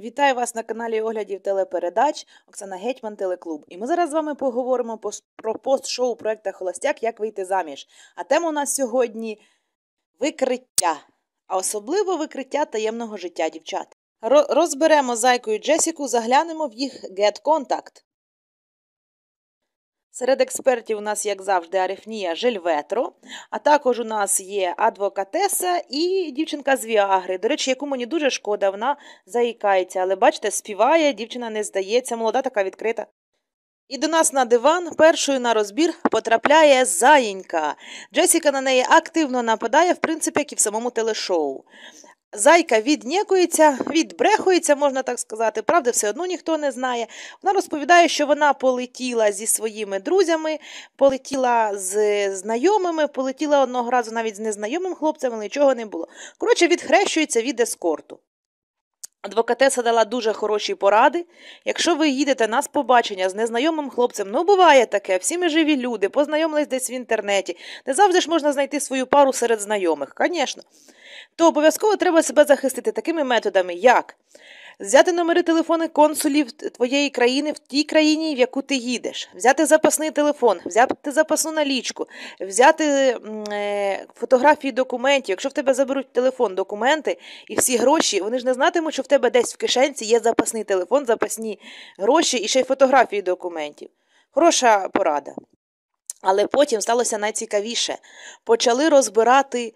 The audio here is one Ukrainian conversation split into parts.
Вітаю вас на каналі оглядів телепередач Оксана Гетьман Телеклуб. І ми зараз з вами поговоримо про пост-шоу проекта Холостяк Як вийти заміж. А тема у нас сьогодні викриття, а особливо викриття таємного життя дівчат. Розберемо зайку і Джесіку, заглянемо в їх гет-контакт. Серед експертів у нас, як завжди, Арифнія Жельветро, а також у нас є адвокатеса і дівчинка з Віагри. До речі, яку мені дуже шкода, вона заїкається, але бачите, співає, дівчина не здається, молода така відкрита. І до нас на диван першою на розбір потрапляє заїнька. Джесіка на неї активно нападає, в принципі, як і в самому телешоу. Зайка віднікується, відбрехується, можна так сказати. Правда, все одно ніхто не знає. Вона розповідає, що вона полетіла зі своїми друзями, полетіла з знайомими, полетіла одного разу навіть з незнайомим хлопцем, але нічого не було. Коротше, відхрещується від ескорту. Адвокатеса дала дуже хороші поради. Якщо ви їдете на побачення з незнайомим хлопцем, ну буває таке, всі ми живі люди, познайомились десь в інтернеті, не завжди ж можна знайти свою пару серед знайомих, звісно. То обов'язково треба себе захистити такими методами, як взяти номери телефони консулів твоєї країни в тій країні, в яку ти їдеш, взяти запасний телефон, взяти запасну налічку, взяти е, фотографії документів. Якщо в тебе заберуть телефон, документи і всі гроші, вони ж не знатимуть, що в тебе десь в кишенці є запасний телефон, запасні гроші і ще й фотографії документів. Хороша порада. Але потім сталося найцікавіше. Почали розбирати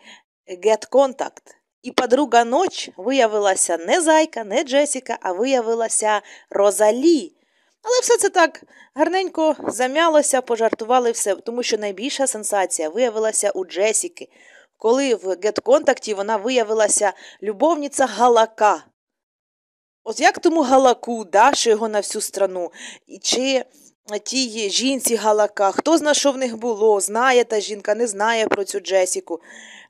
GetContact. І подруга ноч виявилася не Зайка, не Джесіка, а виявилася Розалі. Але все це так гарненько зам'ялося, пожартували все, тому що найбільша сенсація виявилася у Джесіки, коли в гетконтакті вона виявилася любовниця Галака. От як тому галаку, Дашу його на всю страну, і чи е, тій жінці галака, хто зна, що в них було, знає та жінка, не знає про цю Джесіку.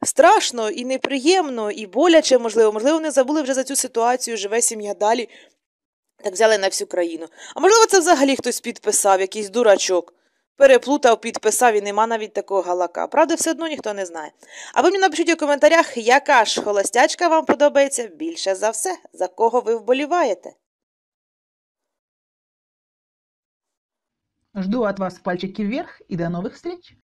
Страшно і неприємно, і боляче, можливо, можливо, вони забули вже за цю ситуацію, живе сім'я далі, так взяли на всю країну. А можливо, це взагалі хтось підписав, якийсь дурачок. Переплутав, підписав і нема навіть такого галака. Правда, все одно ніхто не знає. А ви мені напишіть у коментарях, яка ж холостячка вам подобається більше за все, за кого ви вболіваєте. Жду от вас пальчики вверх і до нових встреч!